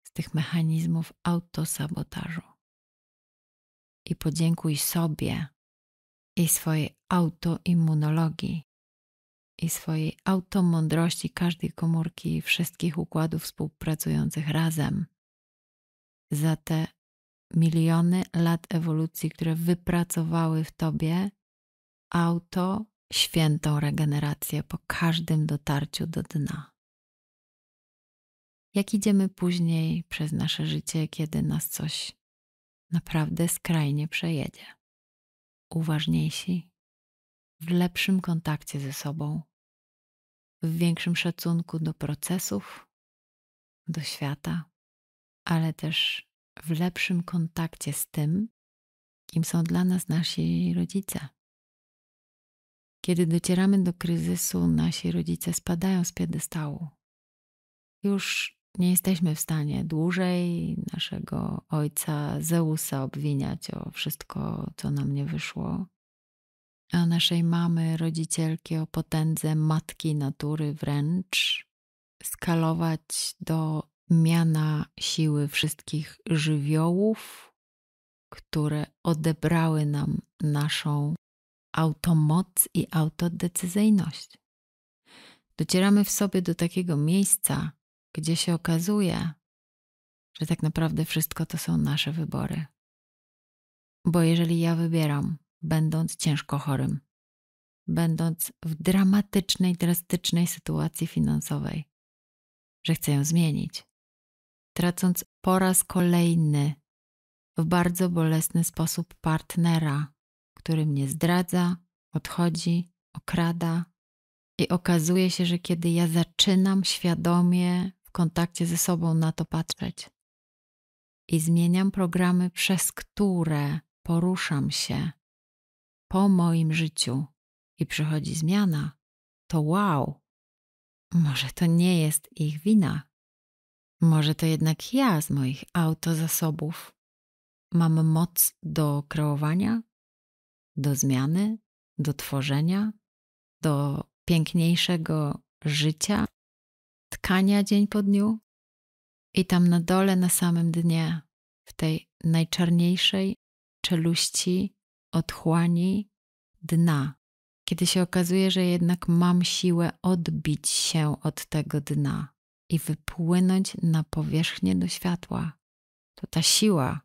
z tych mechanizmów autosabotażu i podziękuj sobie i swojej autoimmunologii i swojej automądrości każdej komórki i wszystkich układów współpracujących razem za te miliony lat ewolucji, które wypracowały w tobie auto świętą regenerację po każdym dotarciu do dna. Jak idziemy później przez nasze życie, kiedy nas coś naprawdę skrajnie przejedzie. Uważniejsi, w lepszym kontakcie ze sobą, w większym szacunku do procesów, do świata, ale też w lepszym kontakcie z tym, kim są dla nas nasi rodzice. Kiedy docieramy do kryzysu, nasi rodzice spadają z piedestału. Już nie jesteśmy w stanie dłużej naszego ojca Zeusa obwiniać o wszystko, co nam nie wyszło, a naszej mamy, rodzicielki, o potędze matki natury wręcz skalować do miana siły wszystkich żywiołów, które odebrały nam naszą automoc i autodecyzyjność. Docieramy w sobie do takiego miejsca, gdzie się okazuje, że tak naprawdę wszystko to są nasze wybory. Bo jeżeli ja wybieram, będąc ciężko chorym, będąc w dramatycznej, drastycznej sytuacji finansowej, że chcę ją zmienić, tracąc po raz kolejny w bardzo bolesny sposób partnera, który mnie zdradza, odchodzi, okrada, i okazuje się, że kiedy ja zaczynam świadomie kontakcie ze sobą na to patrzeć. I zmieniam programy, przez które poruszam się po moim życiu i przychodzi zmiana, to wow, może to nie jest ich wina. Może to jednak ja z moich autozasobów mam moc do kreowania, do zmiany, do tworzenia, do piękniejszego życia spotykania dzień po dniu i tam na dole, na samym dnie, w tej najczarniejszej czeluści, otchłani dna, kiedy się okazuje, że jednak mam siłę odbić się od tego dna i wypłynąć na powierzchnię do światła, to ta siła,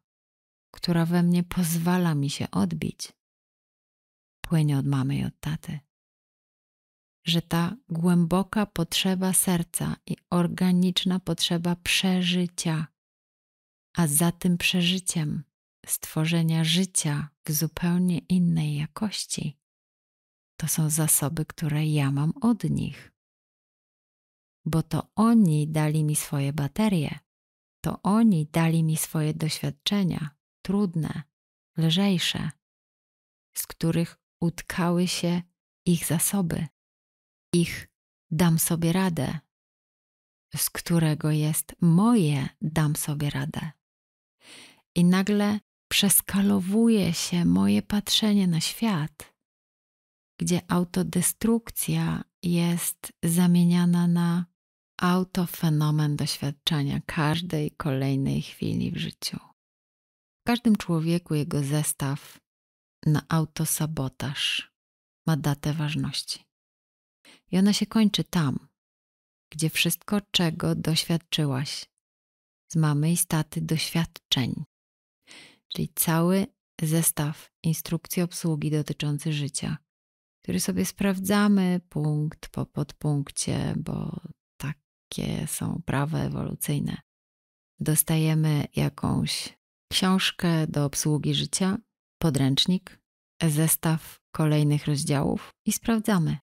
która we mnie pozwala mi się odbić, płynie od mamy i od taty że ta głęboka potrzeba serca i organiczna potrzeba przeżycia, a za tym przeżyciem stworzenia życia w zupełnie innej jakości, to są zasoby, które ja mam od nich. Bo to oni dali mi swoje baterie, to oni dali mi swoje doświadczenia, trudne, lżejsze, z których utkały się ich zasoby ich dam sobie radę, z którego jest moje dam sobie radę. I nagle przeskalowuje się moje patrzenie na świat, gdzie autodestrukcja jest zamieniana na autofenomen doświadczania każdej kolejnej chwili w życiu. W każdym człowieku jego zestaw na autosabotaż ma datę ważności. I ona się kończy tam, gdzie wszystko, czego doświadczyłaś, z mamy i staty doświadczeń, czyli cały zestaw instrukcji obsługi dotyczący życia, który sobie sprawdzamy punkt po podpunkcie, bo takie są prawa ewolucyjne. Dostajemy jakąś książkę do obsługi życia, podręcznik, zestaw kolejnych rozdziałów i sprawdzamy,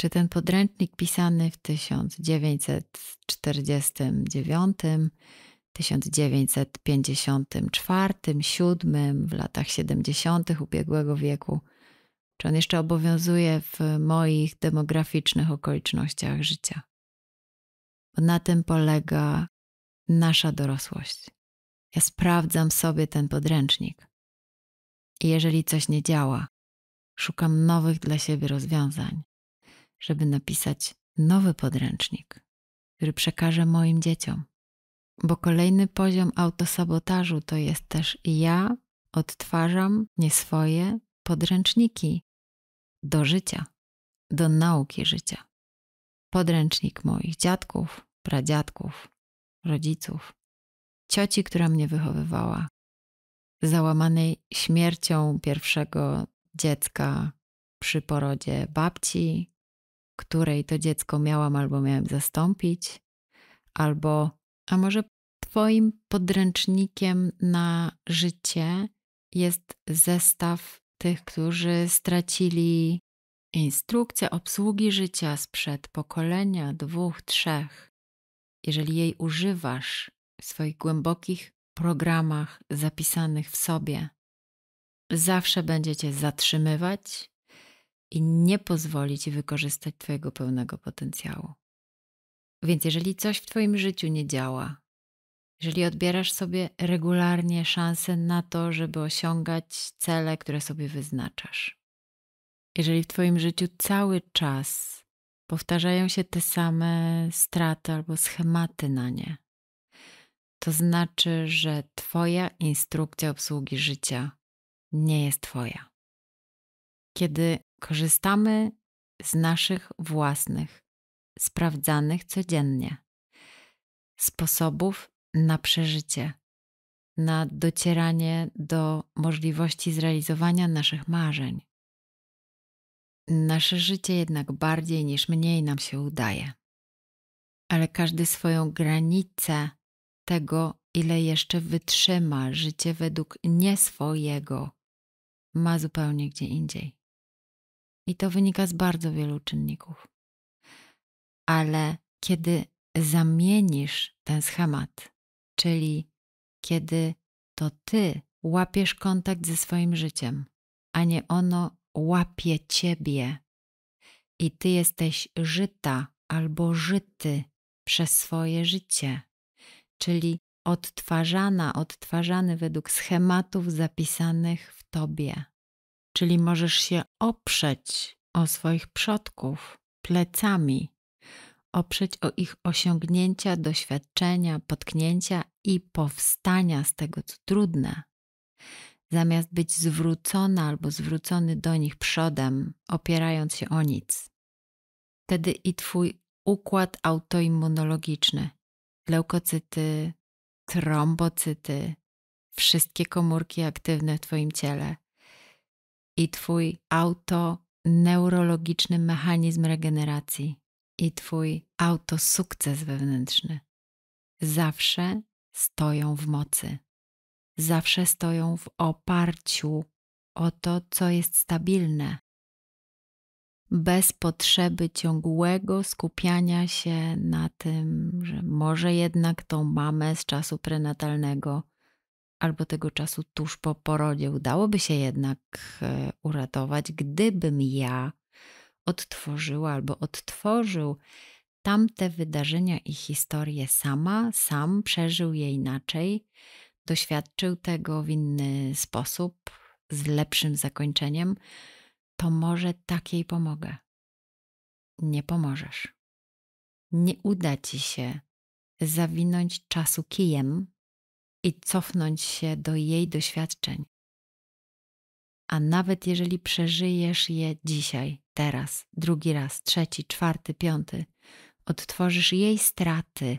czy ten podręcznik pisany w 1949, 1954, 7, w latach 70. ubiegłego wieku, czy on jeszcze obowiązuje w moich demograficznych okolicznościach życia? Bo na tym polega nasza dorosłość. Ja sprawdzam sobie ten podręcznik. I jeżeli coś nie działa, szukam nowych dla siebie rozwiązań żeby napisać nowy podręcznik, który przekażę moim dzieciom. Bo kolejny poziom autosabotażu to jest też ja odtwarzam nie swoje podręczniki do życia, do nauki życia. Podręcznik moich dziadków, pradziadków, rodziców, cioci, która mnie wychowywała, załamanej śmiercią pierwszego dziecka przy porodzie babci, której to dziecko miałam albo miałem zastąpić, albo a może Twoim podręcznikiem na życie jest zestaw tych, którzy stracili instrukcję obsługi życia sprzed pokolenia, dwóch, trzech. Jeżeli jej używasz w swoich głębokich programach zapisanych w sobie, zawsze będziecie zatrzymywać, i nie pozwoli ci wykorzystać Twojego pełnego potencjału. Więc jeżeli coś w Twoim życiu nie działa, jeżeli odbierasz sobie regularnie szansę na to, żeby osiągać cele, które sobie wyznaczasz, jeżeli w Twoim życiu cały czas powtarzają się te same straty albo schematy na nie, to znaczy, że Twoja instrukcja obsługi życia nie jest Twoja. Kiedy korzystamy z naszych własnych, sprawdzanych codziennie sposobów na przeżycie, na docieranie do możliwości zrealizowania naszych marzeń. Nasze życie jednak bardziej niż mniej nam się udaje, ale każdy swoją granicę tego, ile jeszcze wytrzyma życie według nie swojego, ma zupełnie gdzie indziej. I to wynika z bardzo wielu czynników. Ale kiedy zamienisz ten schemat, czyli kiedy to ty łapiesz kontakt ze swoim życiem, a nie ono łapie ciebie, i ty jesteś żyta albo żyty przez swoje życie, czyli odtwarzana, odtwarzany według schematów zapisanych w tobie czyli możesz się oprzeć o swoich przodków plecami, oprzeć o ich osiągnięcia, doświadczenia, potknięcia i powstania z tego, co trudne. Zamiast być zwrócona albo zwrócony do nich przodem, opierając się o nic. Wtedy i twój układ autoimmunologiczny, leukocyty, trombocyty, wszystkie komórki aktywne w twoim ciele i Twój autoneurologiczny mechanizm regeneracji i Twój autosukces wewnętrzny zawsze stoją w mocy, zawsze stoją w oparciu o to, co jest stabilne. Bez potrzeby ciągłego skupiania się na tym, że może jednak tą mamę z czasu prenatalnego albo tego czasu tuż po porodzie udałoby się jednak e, uratować, gdybym ja odtworzyła albo odtworzył tamte wydarzenia i historie sama, sam przeżył je inaczej, doświadczył tego w inny sposób, z lepszym zakończeniem, to może takiej pomogę. Nie pomożesz. Nie uda ci się zawinąć czasu kijem i cofnąć się do jej doświadczeń. A nawet jeżeli przeżyjesz je dzisiaj, teraz, drugi raz, trzeci, czwarty, piąty, odtworzysz jej straty,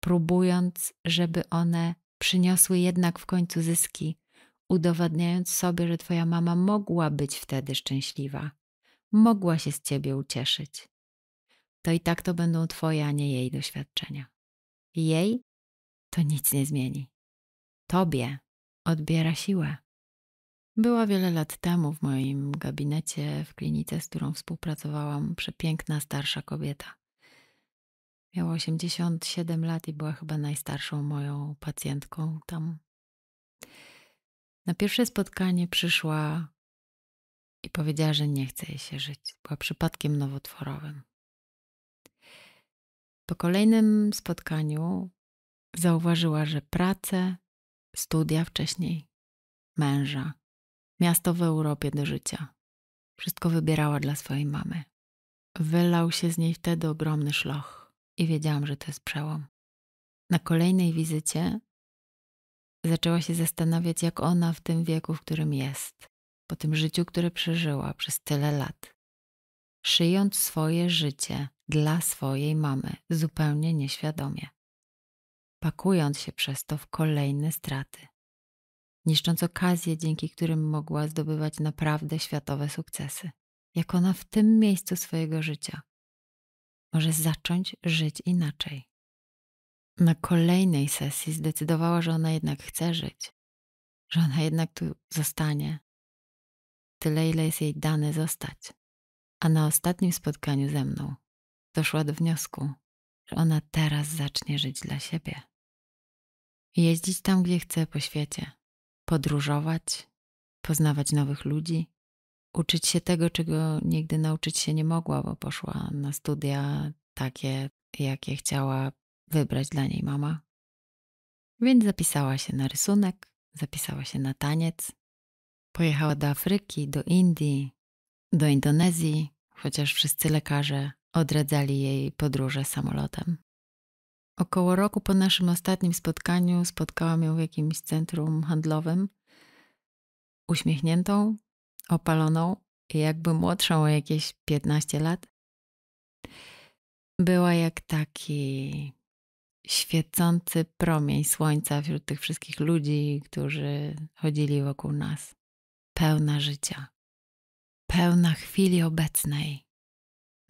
próbując, żeby one przyniosły jednak w końcu zyski, udowadniając sobie, że Twoja mama mogła być wtedy szczęśliwa, mogła się z Ciebie ucieszyć. To i tak to będą Twoje, a nie jej doświadczenia. Jej to nic nie zmieni tobie odbiera siłę. Była wiele lat temu w moim gabinecie w klinice, z którą współpracowałam, przepiękna starsza kobieta. Miała 87 lat i była chyba najstarszą moją pacjentką tam. Na pierwsze spotkanie przyszła i powiedziała, że nie chce jej się żyć. Była przypadkiem nowotworowym. Po kolejnym spotkaniu zauważyła, że pracę, studia wcześniej, męża, miasto w Europie do życia. Wszystko wybierała dla swojej mamy. Wylał się z niej wtedy ogromny szloch i wiedziałam, że to jest przełom. Na kolejnej wizycie zaczęła się zastanawiać, jak ona w tym wieku, w którym jest, po tym życiu, które przeżyła przez tyle lat, szyjąc swoje życie dla swojej mamy, zupełnie nieświadomie pakując się przez to w kolejne straty, niszcząc okazje, dzięki którym mogła zdobywać naprawdę światowe sukcesy, jak ona w tym miejscu swojego życia może zacząć żyć inaczej. Na kolejnej sesji zdecydowała, że ona jednak chce żyć, że ona jednak tu zostanie, tyle ile jest jej dane zostać. A na ostatnim spotkaniu ze mną doszła do wniosku, że ona teraz zacznie żyć dla siebie jeździć tam, gdzie chcę po świecie, podróżować, poznawać nowych ludzi, uczyć się tego, czego nigdy nauczyć się nie mogła, bo poszła na studia takie, jakie chciała wybrać dla niej mama. Więc zapisała się na rysunek, zapisała się na taniec, pojechała do Afryki, do Indii, do Indonezji, chociaż wszyscy lekarze odradzali jej podróże samolotem. Około roku po naszym ostatnim spotkaniu spotkałam ją w jakimś centrum handlowym, uśmiechniętą, opaloną i jakby młodszą o jakieś 15 lat. Była jak taki świecący promień słońca wśród tych wszystkich ludzi, którzy chodzili wokół nas. Pełna życia, pełna chwili obecnej.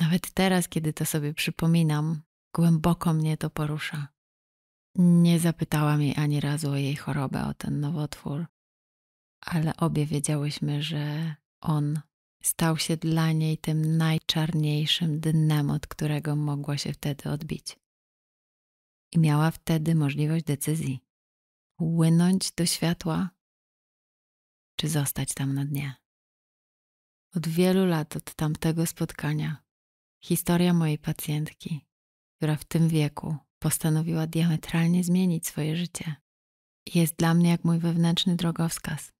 Nawet teraz, kiedy to sobie przypominam, Głęboko mnie to porusza. Nie zapytałam jej ani razu o jej chorobę, o ten nowotwór, ale obie wiedziałyśmy, że on stał się dla niej tym najczarniejszym dnem, od którego mogła się wtedy odbić. I miała wtedy możliwość decyzji: płynąć do światła, czy zostać tam na dnie. Od wielu lat od tamtego spotkania historia mojej pacjentki która w tym wieku postanowiła diametralnie zmienić swoje życie, jest dla mnie jak mój wewnętrzny drogowskaz.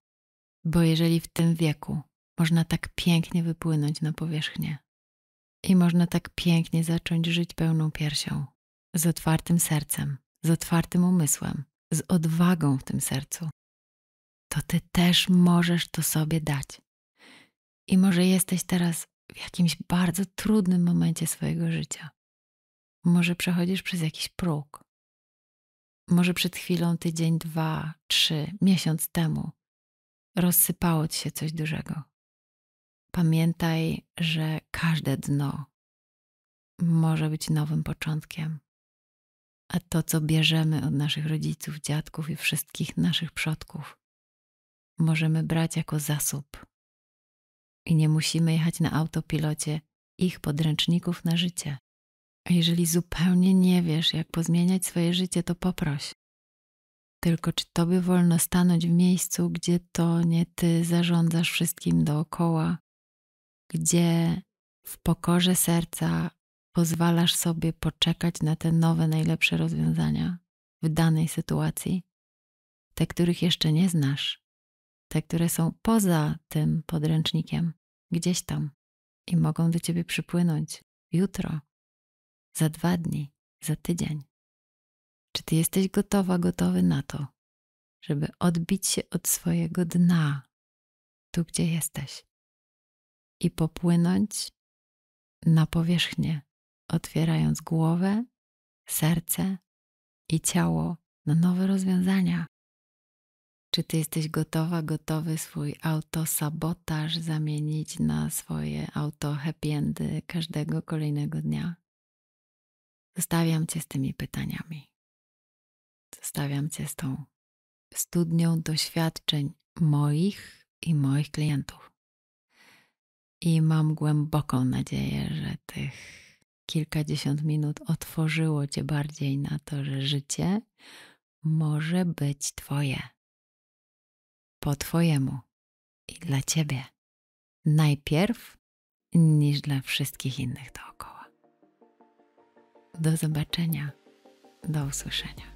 Bo jeżeli w tym wieku można tak pięknie wypłynąć na powierzchnię i można tak pięknie zacząć żyć pełną piersią, z otwartym sercem, z otwartym umysłem, z odwagą w tym sercu, to ty też możesz to sobie dać. I może jesteś teraz w jakimś bardzo trudnym momencie swojego życia może przechodzisz przez jakiś próg. Może przed chwilą, tydzień, dwa, trzy, miesiąc temu rozsypało ci się coś dużego. Pamiętaj, że każde dno może być nowym początkiem. A to, co bierzemy od naszych rodziców, dziadków i wszystkich naszych przodków, możemy brać jako zasób. I nie musimy jechać na autopilocie ich podręczników na życie. A jeżeli zupełnie nie wiesz, jak pozmieniać swoje życie, to poproś. Tylko czy tobie wolno stanąć w miejscu, gdzie to nie ty zarządzasz wszystkim dookoła, gdzie w pokorze serca pozwalasz sobie poczekać na te nowe, najlepsze rozwiązania w danej sytuacji, te, których jeszcze nie znasz, te, które są poza tym podręcznikiem, gdzieś tam i mogą do ciebie przypłynąć jutro, za dwa dni, za tydzień? Czy ty jesteś gotowa, gotowy na to, żeby odbić się od swojego dna, tu gdzie jesteś, i popłynąć na powierzchnię, otwierając głowę, serce i ciało na nowe rozwiązania? Czy ty jesteś gotowa, gotowy swój autosabotaż zamienić na swoje auto każdego kolejnego dnia? Zostawiam Cię z tymi pytaniami. Zostawiam Cię z tą studnią doświadczeń moich i moich klientów. I mam głęboką nadzieję, że tych kilkadziesiąt minut otworzyło Cię bardziej na to, że życie może być Twoje. Po Twojemu i dla Ciebie. Najpierw niż dla wszystkich innych dookoła. Do zobaczenia, do usłyszenia.